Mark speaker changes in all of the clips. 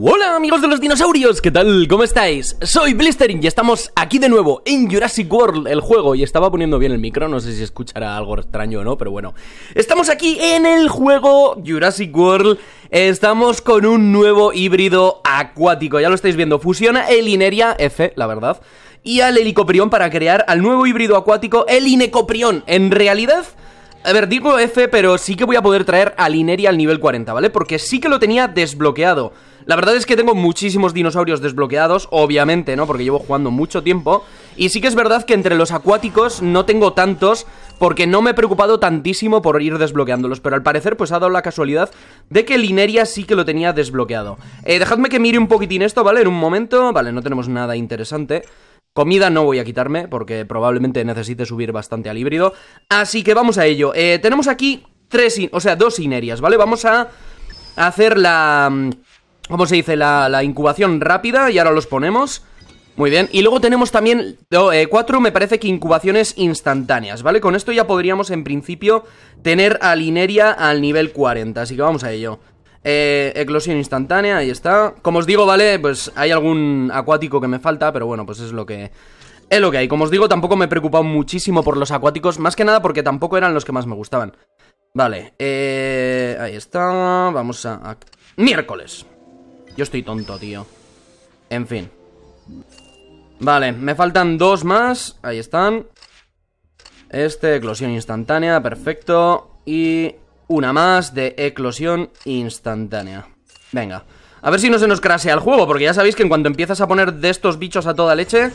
Speaker 1: Hola amigos de los dinosaurios, ¿qué tal? ¿Cómo estáis? Soy Blistering y estamos aquí de nuevo en Jurassic World, el juego, y estaba poniendo bien el micro, no sé si escuchará algo extraño o no, pero bueno. Estamos aquí en el juego Jurassic World, estamos con un nuevo híbrido acuático, ya lo estáis viendo, fusiona el Ineria F, la verdad, y al Helicoprión para crear al nuevo híbrido acuático, el Inecoprión, en realidad... A ver, digo F, pero sí que voy a poder traer al Ineria al nivel 40, ¿vale? Porque sí que lo tenía desbloqueado. La verdad es que tengo muchísimos dinosaurios desbloqueados, obviamente, ¿no? Porque llevo jugando mucho tiempo. Y sí que es verdad que entre los acuáticos no tengo tantos porque no me he preocupado tantísimo por ir desbloqueándolos, pero al parecer pues ha dado la casualidad de que Ineria sí que lo tenía desbloqueado. Eh, dejadme que mire un poquitín esto, ¿vale? En un momento, vale, no tenemos nada interesante. Comida no voy a quitarme porque probablemente necesite subir bastante al híbrido. Así que vamos a ello. Eh, tenemos aquí tres, o sea, dos Inerias, ¿vale? Vamos a hacer la mm, ¿Cómo se dice? La, incubación rápida y ahora los ponemos. Muy bien, y luego tenemos también eh, cuatro, me parece que incubaciones instantáneas, ¿vale? Con esto ya podríamos en principio tener a Lineria al nivel 40, así que vamos a ello. Eh, eclosión instantánea, ahí está. Como os digo, ¿vale? Pues hay algún acuático que me falta, pero bueno, pues es lo que... Es lo que hay. Como os digo, tampoco me he preocupado muchísimo por los acuáticos, más que nada porque tampoco eran los que más me gustaban. Vale, eh, ahí está, vamos a... Miércoles. Yo estoy tonto, tío En fin Vale, me faltan dos más Ahí están Este, eclosión instantánea, perfecto Y una más de eclosión instantánea Venga A ver si no se nos crasea el juego Porque ya sabéis que en cuanto empiezas a poner de estos bichos a toda leche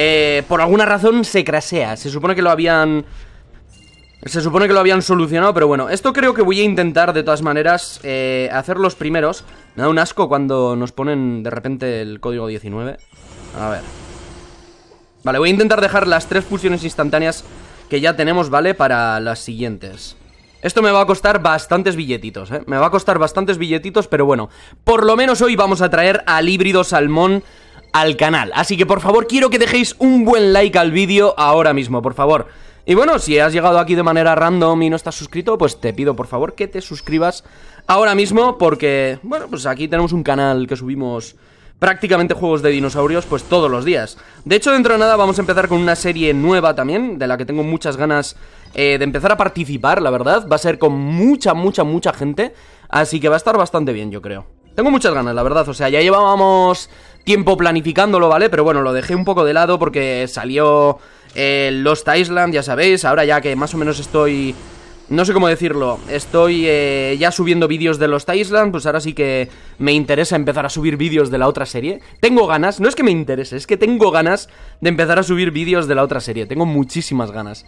Speaker 1: eh, por alguna razón se crasea. Se supone que lo habían se supone que lo habían solucionado, pero bueno, esto creo que voy a intentar de todas maneras eh, hacer los primeros. Me da un asco cuando nos ponen de repente el código 19. A ver. Vale, voy a intentar dejar las tres pulsiones instantáneas que ya tenemos, ¿vale? Para las siguientes. Esto me va a costar bastantes billetitos, ¿eh? Me va a costar bastantes billetitos, pero bueno. Por lo menos hoy vamos a traer al híbrido salmón al canal. Así que por favor quiero que dejéis un buen like al vídeo ahora mismo, por favor. Y bueno, si has llegado aquí de manera random y no estás suscrito, pues te pido por favor que te suscribas ahora mismo porque, bueno, pues aquí tenemos un canal que subimos prácticamente juegos de dinosaurios pues todos los días. De hecho, dentro de nada vamos a empezar con una serie nueva también, de la que tengo muchas ganas eh, de empezar a participar, la verdad. Va a ser con mucha, mucha, mucha gente, así que va a estar bastante bien, yo creo. Tengo muchas ganas, la verdad. O sea, ya llevábamos tiempo planificándolo, ¿vale? Pero bueno, lo dejé un poco de lado porque salió eh, Lost Island, ya sabéis. Ahora ya que más o menos estoy... No sé cómo decirlo, estoy eh, ya subiendo vídeos de Lost Island, pues ahora sí que me interesa empezar a subir vídeos de la otra serie. Tengo ganas, no es que me interese, es que tengo ganas de empezar a subir vídeos de la otra serie, tengo muchísimas ganas.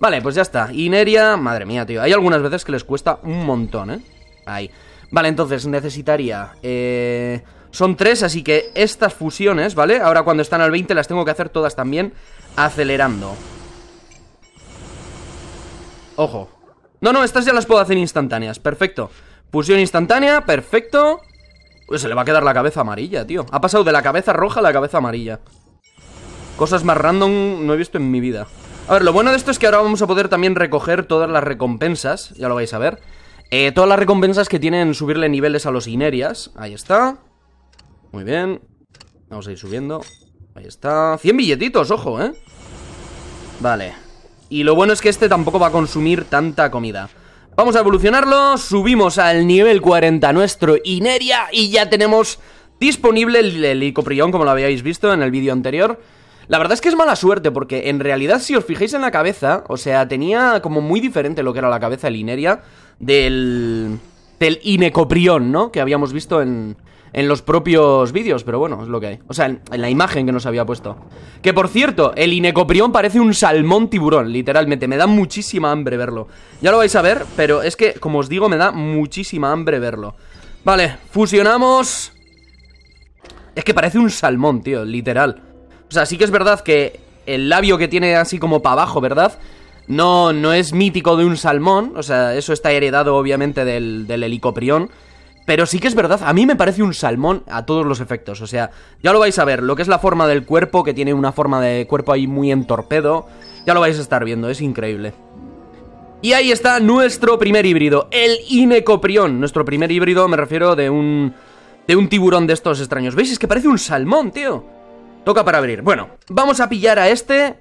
Speaker 1: Vale, pues ya está. Ineria, madre mía, tío. Hay algunas veces que les cuesta un montón, ¿eh? Ahí. Vale, entonces necesitaría... Eh, son tres, así que estas fusiones, ¿vale? Ahora cuando están al 20 las tengo que hacer todas también acelerando. Ojo. No, no, estas ya las puedo hacer instantáneas, perfecto. Fusión instantánea, perfecto. pues se le va a quedar la cabeza amarilla, tío. Ha pasado de la cabeza roja a la cabeza amarilla. Cosas más random no he visto en mi vida. A ver, lo bueno de esto es que ahora vamos a poder también recoger todas las recompensas, ya lo vais a ver. Eh, todas las recompensas que tienen subirle niveles a los Inerias. Ahí está. Muy bien. Vamos a ir subiendo. Ahí está. 100 billetitos, ojo, ¿eh? Vale. Y lo bueno es que este tampoco va a consumir tanta comida. Vamos a evolucionarlo, subimos al nivel 40 nuestro Ineria y ya tenemos disponible el helicoprión, como lo habíais visto en el vídeo anterior. La verdad es que es mala suerte, porque en realidad, si os fijáis en la cabeza, o sea, tenía como muy diferente lo que era la cabeza de Lineria del. del Inecoprión, ¿no? Que habíamos visto en. En los propios vídeos, pero bueno, es lo que hay. O sea, en, en la imagen que nos había puesto. Que por cierto, el Inecoprión parece un salmón tiburón, literalmente. Me da muchísima hambre verlo. Ya lo vais a ver, pero es que, como os digo, me da muchísima hambre verlo. Vale, fusionamos. Es que parece un salmón, tío, literal. O sea, sí que es verdad que el labio que tiene así como para abajo, ¿verdad? No, no es mítico de un salmón, o sea, eso está heredado obviamente del, helicoprión. Pero sí que es verdad, a mí me parece un salmón a todos los efectos. O sea, ya lo vais a ver, lo que es la forma del cuerpo, que tiene una forma de cuerpo ahí muy en torpedo, ya lo vais a estar viendo, es increíble. Y ahí está nuestro primer híbrido, el Inecoprión. Nuestro primer híbrido, me refiero, de un, de un tiburón de estos extraños. ¿Veis? Es que parece un salmón, tío. Toca para abrir. Bueno, vamos a pillar a este.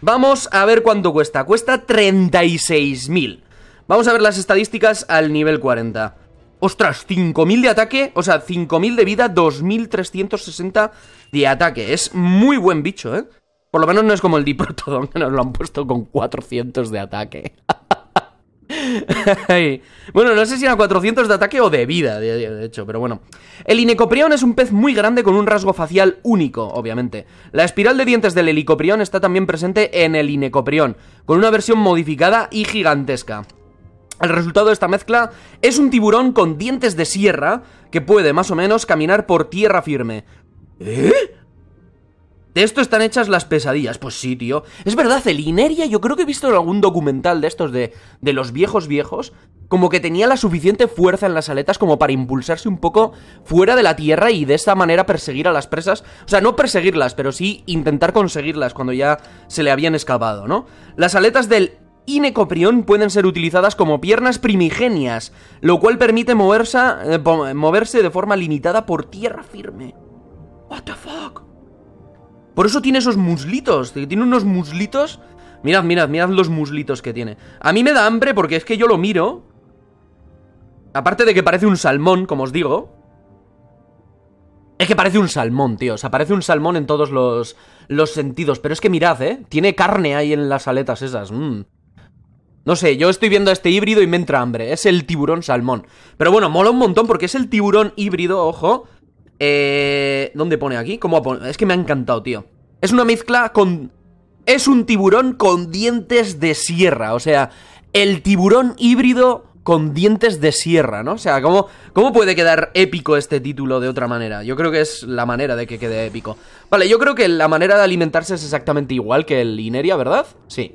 Speaker 1: Vamos a ver cuánto cuesta. Cuesta 36.000. Vamos a ver las estadísticas al nivel 40. Ostras, 5.000 de ataque, o sea, 5.000 de vida, 2.360 de ataque. Es muy buen bicho, ¿eh? Por lo menos no es como el Diprotodon, que nos lo han puesto con 400 de ataque. bueno, no sé si era 400 de ataque o de vida, de, hecho, pero bueno. El Inecoprión es un pez muy grande con un rasgo facial único, obviamente. La espiral de dientes del Helicoprión está también presente en el Inecoprión, con una versión modificada y gigantesca. El resultado de esta mezcla es un tiburón con dientes de sierra que puede, más o menos, caminar por tierra firme. ¿Eh? de esto están hechas las pesadillas. Pues sí, tío. Es verdad, el Ineria, yo creo que he visto en algún documental de estos de, de los viejos viejos, como que tenía la suficiente fuerza en las aletas como para impulsarse un poco fuera de la tierra y de esta manera perseguir a las presas. O sea, no perseguirlas, pero sí intentar conseguirlas cuando ya se le habían escapado, ¿no? Las aletas del Inecoprión pueden ser utilizadas como piernas primigenias, lo cual permite moverse, eh, moverse de forma limitada por tierra firme. What the fuck? Por eso tiene esos muslitos. Tiene unos muslitos. Mirad, mirad, mirad los muslitos que tiene. A mí me da hambre porque es que yo lo miro. Aparte de que parece un salmón, como os digo. Es que parece un salmón, tío. O sea, parece un salmón en todos los, los sentidos. Pero es que mirad, ¿eh? Tiene carne ahí en las aletas esas. Mm. No sé, yo estoy viendo a este híbrido y me entra hambre. Es el tiburón salmón. Pero bueno, mola un montón porque es el tiburón híbrido, ojo eh, ¿Dónde pone aquí? ¿Cómo Es que me ha encantado, tío. Es una mezcla con... Es un tiburón con dientes de sierra. O sea, el tiburón híbrido con dientes de sierra, ¿no? O sea, ¿cómo, ¿cómo puede quedar épico este título de otra manera? Yo creo que es la manera de que quede épico. Vale, yo creo que la manera de alimentarse es exactamente igual que el Ineria, ¿verdad? Sí.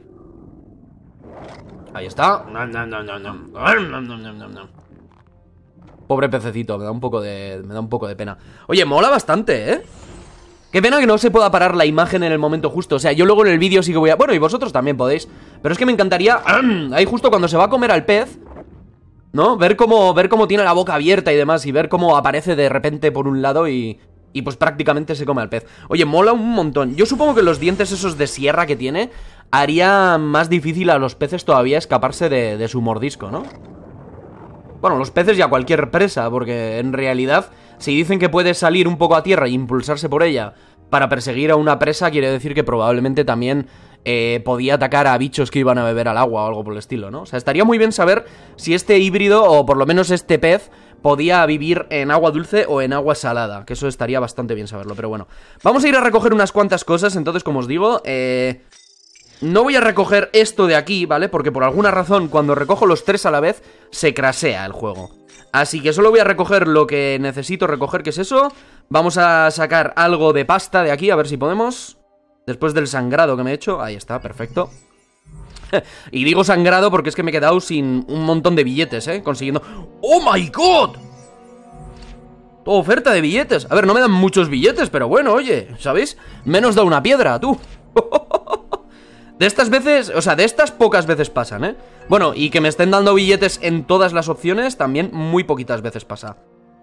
Speaker 1: Ahí está. Pobre pececito, me da un poco de. Me da un poco de pena. Oye, mola bastante, ¿eh? Qué pena que no se pueda parar la imagen en el momento justo. O sea, yo luego en el vídeo sí que voy a. Bueno, y vosotros también podéis. Pero es que me encantaría. Ahí justo cuando se va a comer al pez. ¿No? Ver cómo, ver cómo tiene la boca abierta y demás. Y ver cómo aparece de repente por un lado y. Y pues prácticamente se come al pez. Oye, mola un montón. Yo supongo que los dientes esos de sierra que tiene. Haría más difícil a los peces todavía escaparse de, de su mordisco, ¿no? Bueno, los peces y a cualquier presa, porque en realidad, si dicen que puede salir un poco a tierra e impulsarse por ella para perseguir a una presa, quiere decir que probablemente también eh, podía atacar a bichos que iban a beber al agua o algo por el estilo, ¿no? O sea, estaría muy bien saber si este híbrido, o por lo menos este pez, podía vivir en agua dulce o en agua salada, que eso estaría bastante bien saberlo, pero bueno. Vamos a ir a recoger unas cuantas cosas, entonces, como os digo, eh... No voy a recoger esto de aquí, ¿vale? Porque por alguna razón cuando recojo los tres a la vez se crasea el juego. Así que solo voy a recoger lo que necesito recoger, que es eso. Vamos a sacar algo de pasta de aquí, a ver si podemos. Después del sangrado que me he hecho. Ahí está, perfecto. y digo sangrado porque es que me he quedado sin un montón de billetes, ¿eh? Consiguiendo... ¡Oh, my God! Oferta de billetes. A ver, no me dan muchos billetes, pero bueno, oye, ¿sabéis? Menos da una piedra, tú. De estas veces, o sea, de estas pocas veces pasan, ¿eh? Bueno, y que me estén dando billetes en todas las opciones también muy poquitas veces pasa.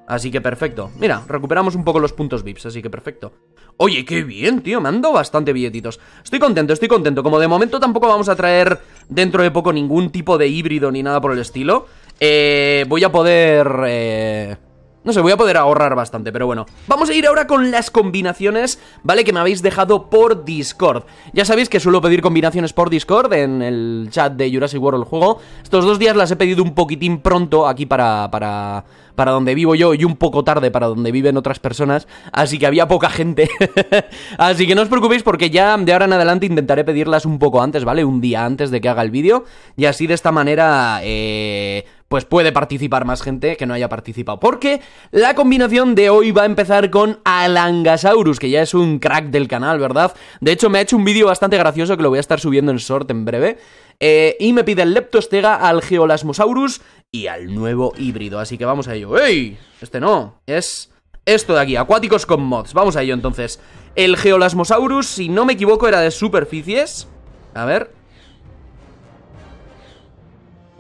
Speaker 1: Así que perfecto. Mira, recuperamos un poco los puntos VIPs, así que perfecto. Oye, qué bien, tío, me ando bastante billetitos. Estoy contento, estoy contento. Como de momento tampoco vamos a traer dentro de poco ningún tipo de híbrido ni nada por el estilo, eh, voy a poder... Eh, no sé, voy a poder ahorrar bastante, pero bueno. Vamos a ir ahora con las combinaciones, ¿vale? Que me habéis dejado por Discord. Ya sabéis que suelo pedir combinaciones por Discord en el chat de Jurassic World el juego. Estos dos días las he pedido un poquitín pronto aquí para, para, para donde vivo yo y un poco tarde para donde viven otras personas, así que había poca gente. así que no os preocupéis porque ya de ahora en adelante intentaré pedirlas un poco antes, ¿vale? Un día antes de que haga el vídeo y así de esta manera eh, pues puede participar más gente que no haya participado. Porque la combinación de hoy va a empezar con Alangasaurus, que ya es un crack del canal, ¿verdad? De hecho, me ha hecho un vídeo bastante gracioso que lo voy a estar subiendo en short en breve. Eh, y me pide el Leptostega, al Geolasmosaurus y al nuevo híbrido. Así que vamos a ello. ¡Ey! Este no, es esto de aquí, acuáticos con mods. Vamos a ello entonces. El Geolasmosaurus, si no me equivoco, era de superficies. A ver,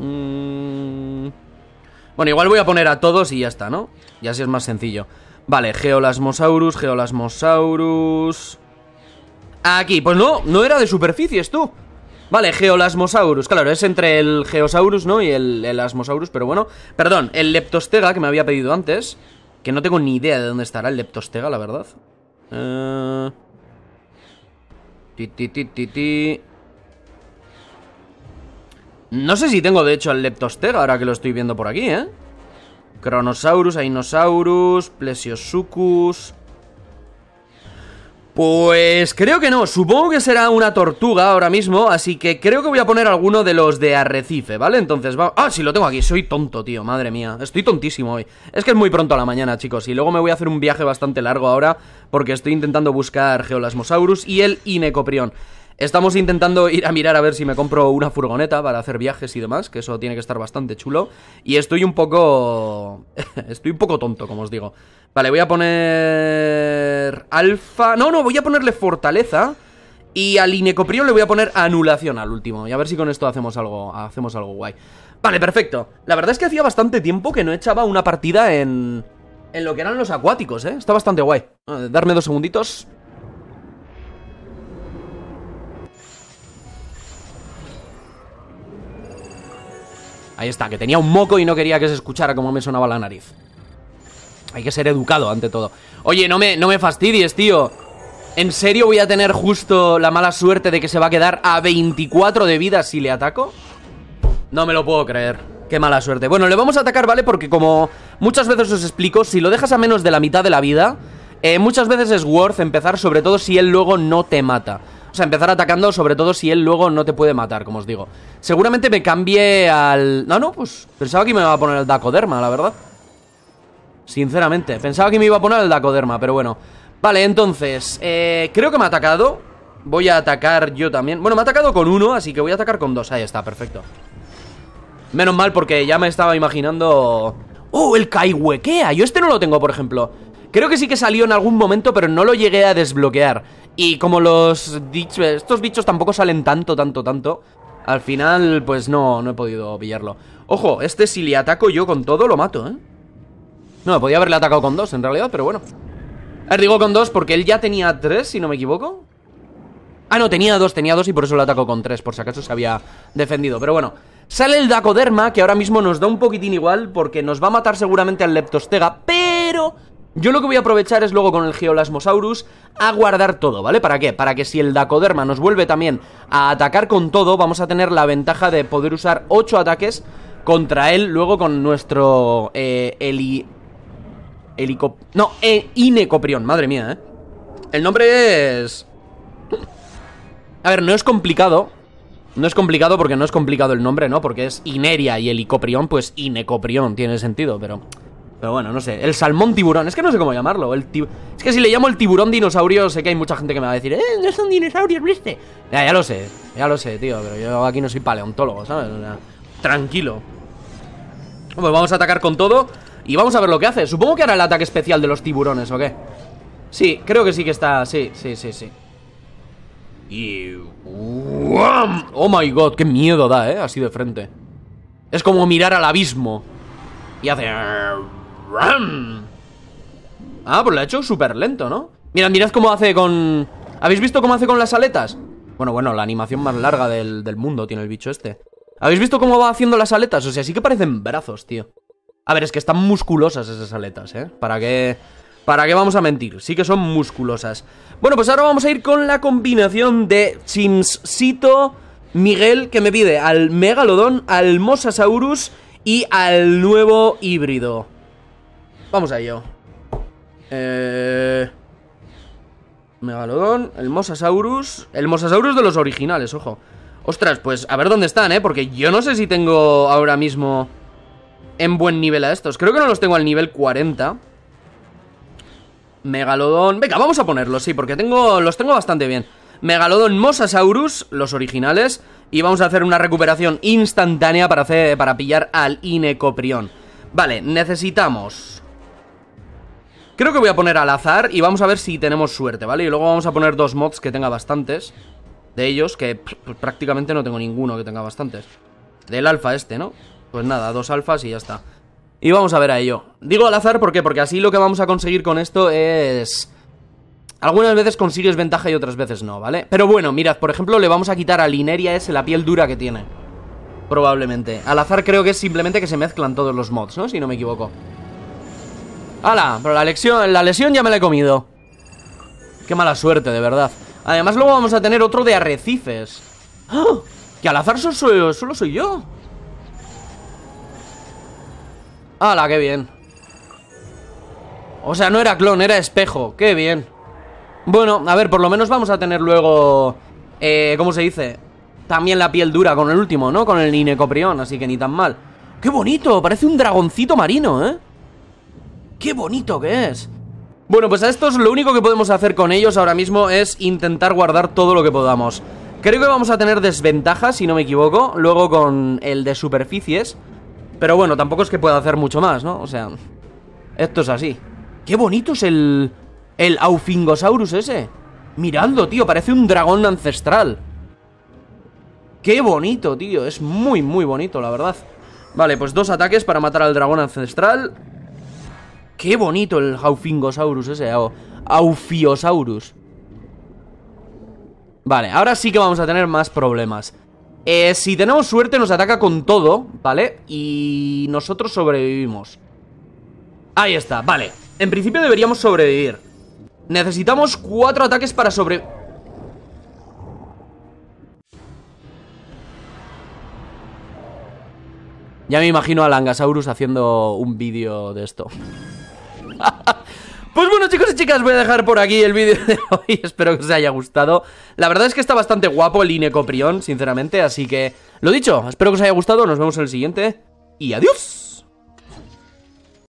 Speaker 1: Mm. Bueno, igual voy a poner a todos y ya está, ¿no? Y así es más sencillo. Vale, Geolasmosaurus, Geolasmosaurus... Aquí, pues no, no era de superficies, tú Vale, Geolasmosaurus, claro, es entre el Geosaurus, ¿no? Y el, el Asmosaurus, pero bueno Perdón, el Leptostega que me había pedido antes Que no tengo ni idea de dónde estará el Leptostega, la verdad eh... Ti, ti, ti, no sé si tengo de hecho al Leptostega ahora que lo estoy viendo por aquí, ¿eh? Cronosaurus, Ainosaurus, Plesiosuchus... Pues creo que no, supongo que será una tortuga ahora mismo, así que creo que voy a poner alguno de los de arrecife, ¿vale? Entonces va... Ah, sí, lo tengo aquí, soy tonto, tío, madre mía, estoy tontísimo hoy. Es que es muy pronto a la mañana, chicos, y luego me voy a hacer un viaje bastante largo ahora, porque estoy intentando buscar Geolasmosaurus y el Inecoprión. Estamos intentando ir a mirar a ver si me compro una furgoneta para hacer viajes y demás, que eso tiene que estar bastante chulo. Y estoy un poco... estoy un poco tonto, como os digo. Vale, voy a poner... Alfa... No, no, voy a ponerle fortaleza. Y al Inecoprio le voy a poner anulación al último. Y a ver si con esto hacemos algo, hacemos algo guay. Vale, perfecto. La verdad es que hacía bastante tiempo que no echaba una partida en... En lo que eran los acuáticos, ¿eh? Está bastante guay. Eh, darme dos segunditos. Ahí está, que tenía un moco y no quería que se escuchara cómo me sonaba la nariz. Hay que ser educado ante todo. Oye, no me, no me fastidies, tío. ¿En serio voy a tener justo la mala suerte de que se va a quedar a 24 de vida si le ataco? No me lo puedo creer. Qué mala suerte. Bueno, le vamos a atacar, ¿vale? Porque como muchas veces os explico, si lo dejas a menos de la mitad de la vida, eh, muchas veces es worth empezar, sobre todo si él luego no te mata. O sea, empezar atacando, sobre todo si él luego no te puede matar, como os digo. Seguramente me cambie al... No, no, pues pensaba que me iba a poner el Dacoderma, la verdad. Sinceramente, pensaba que me iba a poner el Dacoderma, pero bueno. Vale, entonces, eh, creo que me ha atacado. Voy a atacar yo también. Bueno, me ha atacado con uno, así que voy a atacar con dos. Ahí está, perfecto. Menos mal, porque ya me estaba imaginando... ¡Oh, el Kaiwekea! Yo este no lo tengo, por ejemplo. Creo que sí que salió en algún momento, pero no lo llegué a desbloquear. Y como los dichos... estos bichos tampoco salen tanto, tanto, tanto Al final, pues no, no he podido pillarlo Ojo, este si le ataco yo con todo, lo mato, ¿eh? No, podía haberle atacado con dos en realidad, pero bueno A digo con dos porque él ya tenía tres, si no me equivoco Ah, no, tenía dos, tenía dos y por eso lo atacó con tres Por si acaso se había defendido, pero bueno Sale el Dacoderma, que ahora mismo nos da un poquitín igual Porque nos va a matar seguramente al Leptostega Pero yo lo que voy a aprovechar es luego con el Geolasmosaurus a guardar todo, ¿vale? ¿Para qué? Para que si el Dacoderma nos vuelve también a atacar con todo, vamos a tener la ventaja de poder usar 8 ataques contra él luego con nuestro eh, Eli... Helicop... No, eh, Inecoprión, madre mía, ¿eh? El nombre es... A ver, no es complicado, no es complicado porque no es complicado el nombre, ¿no? Porque es Ineria y Helicoprión, pues Inecoprión tiene sentido, pero... Pero bueno, no sé. El salmón tiburón. Es que no sé cómo llamarlo. El Es que si le llamo el tiburón dinosaurio, sé que hay mucha gente que me va a decir, eh, no son dinosaurios, ¿viste? Ya, ya lo sé. Ya lo sé, tío. Pero yo aquí no soy paleontólogo, ¿sabes? tranquilo. Pues vamos a atacar con todo y vamos a ver lo que hace. Supongo que hará el ataque especial de los tiburones, ¿o qué? Sí, creo que sí que está... Sí, sí, sí, sí. Y... ¡Oh, my God! ¡Qué miedo da, eh! Así de frente. Es como mirar al abismo. Y hace... Ah, pues lo ha hecho súper lento, ¿no? Mira, mirad cómo hace con... ¿Habéis visto cómo hace con las aletas? Bueno, bueno, la animación más larga del, mundo tiene el bicho este. ¿Habéis visto cómo va haciendo las aletas? O sea, sí que parecen brazos, tío. A ver, es que están musculosas esas aletas, ¿eh? ¿Para qué...? ¿Para qué vamos a mentir? Sí que son musculosas. Bueno, pues ahora vamos a ir con la combinación de Chimsito, Miguel, que me pide al Megalodón, al Mosasaurus y al nuevo híbrido. Vamos a ello. Eh... Megalodón, el Mosasaurus. El Mosasaurus de los originales, ojo. Ostras, pues a ver dónde están, ¿eh? Porque yo no sé si tengo ahora mismo en buen nivel a estos. Creo que no los tengo al nivel 40. Megalodón. Venga, vamos a ponerlos, sí, porque tengo los tengo bastante bien. Megalodón, Mosasaurus, los originales. Y vamos a hacer una recuperación instantánea para, para pillar al Inecoprión. Vale, necesitamos Creo que voy a poner al azar y vamos a ver si tenemos suerte, ¿vale? Y luego vamos a poner dos mods que tenga bastantes. De ellos, que prácticamente no tengo ninguno que tenga bastantes. Del alfa este, ¿no? Pues nada, dos alfas y ya está. Y vamos a ver a ello. Digo al azar, ¿por qué? Porque así lo que vamos a conseguir con esto es... Algunas veces consigues ventaja y otras veces no, ¿vale? Pero bueno, mirad, por ejemplo, le vamos a quitar a Lineria ese la piel dura que tiene. Probablemente. Al azar creo que es simplemente que se mezclan todos los mods, ¿no? Si no me equivoco. ¡Hala! Pero la lesión, la lesión ya me la he comido. Qué mala suerte, de verdad. Además, luego vamos a tener otro de arrecifes. ¡Oh! Que al azar solo, solo soy yo. ¡Hala, qué bien! O sea, no era clon, era espejo. ¡Qué bien! Bueno, a ver, por lo menos vamos a tener luego... Eh, ¿Cómo se dice? También la piel dura con el último, ¿no? Con el Ninecoprión, así que ni tan mal. ¡Qué bonito! Parece un dragoncito marino, ¿eh? ¡Qué bonito que es! Bueno, pues a estos lo único que podemos hacer con ellos ahora mismo es intentar guardar todo lo que podamos. Creo que vamos a tener desventajas, si no me equivoco, luego con el de superficies. Pero bueno, tampoco es que pueda hacer mucho más, ¿no? O sea, esto es así. ¡Qué bonito es el... el Aufingosaurus ese! mirando tío, parece un dragón ancestral. ¡Qué bonito, tío! Es muy, muy bonito, la verdad. Vale, pues dos ataques para matar al dragón ancestral. Qué bonito el Haufingosaurus ese, o Aufiosaurus. Vale, ahora sí que vamos a tener más problemas. Eh, si tenemos suerte nos ataca con todo, ¿vale? Y nosotros sobrevivimos. Ahí está, vale. En principio deberíamos sobrevivir. Necesitamos cuatro ataques para sobrevivir Ya me imagino a Langasaurus haciendo un vídeo de esto. Pues bueno chicos y chicas, voy a dejar por aquí el vídeo de hoy, espero que os haya gustado La verdad es que está bastante guapo el Inecoprión, sinceramente, así que... Lo dicho, espero que os haya gustado, nos vemos en el siguiente y adiós